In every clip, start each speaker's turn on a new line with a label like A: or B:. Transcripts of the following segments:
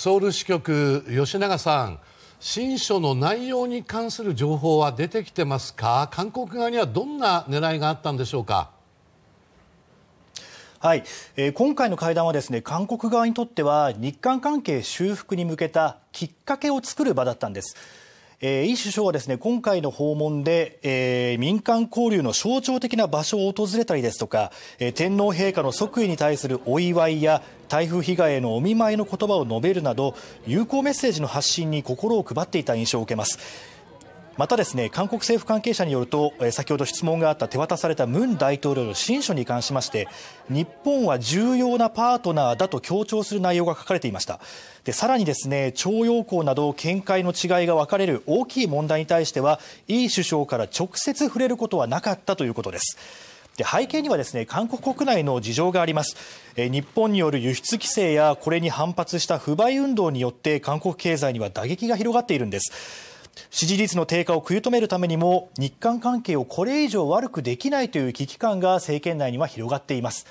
A: ソウル支局、吉永さん親書の内容に関する情報は出てきていますか韓国側にはどんな狙いがあったんでしょうか。
B: はい、えー、今回の会談はですね韓国側にとっては日韓関係修復に向けたきっかけを作る場だったんです。えー、イ首相はですね今回の訪問で、えー、民間交流の象徴的な場所を訪れたりですとか、えー、天皇陛下の即位に対するお祝いや台風被害へのお見舞いの言葉を述べるなど友好メッセージの発信に心を配っていた印象を受けます。またですね韓国政府関係者によると先ほど質問があった手渡されたムン大統領の親書に関しまして日本は重要なパートナーだと強調する内容が書かれていましたでさらにですね徴用工など見解の違いが分かれる大きい問題に対してはイ首相から直接触れることはなかったということですで背景にはですね韓国国内の事情がありますえ日本による輸出規制やこれに反発した不買運動によって韓国経済には打撃が広がっているんです支持率の低下を食い止めるためにも日韓関係をこれ以上悪くできないという危機感が政権内には広がっています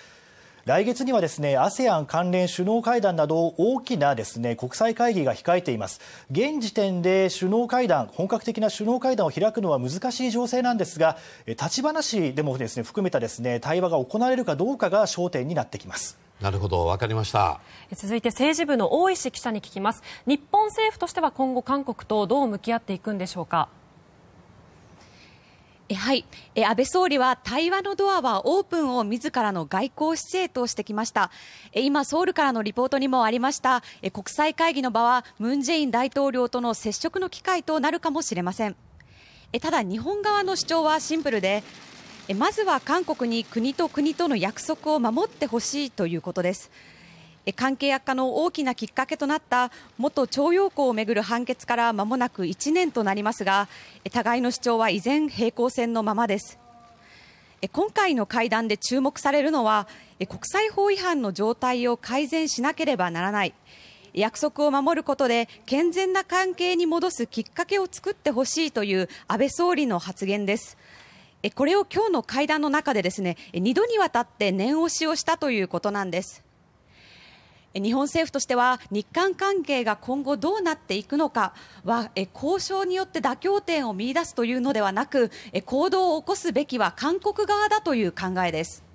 B: 来月にはですね ASEAN 関連首脳会談など大きなですね国際会議が控えています現時点で首脳会談本格的な首脳会談を開くのは難しい情勢なんですが立ち話でもですね含めたですね対話が行われるかどうかが焦点になってきますなるほど、分かりました続いて政治部の大石記者に聞きます日本政府としては今後韓国とどう向き合っていくんでしょうか。
A: はい、安倍総理は対話のドアはオープンを自らの外交姿勢としてきました今、ソウルからのリポートにもありました国際会議の場はムン・ジェイン大統領との接触の機会となるかもしれませんただ、日本側の主張はシンプルでまずは韓国に国と国との約束を守ってほしいということです。関係悪化の大きなきっかけとなった元徴用工をめぐる判決から間もなく1年となりますが、互いの主張は依然平行線のままです。今回の会談で注目されるのは、国際法違反の状態を改善しなければならない。約束を守ることで健全な関係に戻すきっかけを作ってほしいという安倍総理の発言です。これを今日の会談の中でですね、2度にわたって念押しをしたということなんです。日本政府としては日韓関係が今後どうなっていくのかは交渉によって妥協点を見出すというのではなく行動を起こすべきは韓国側だという考えです。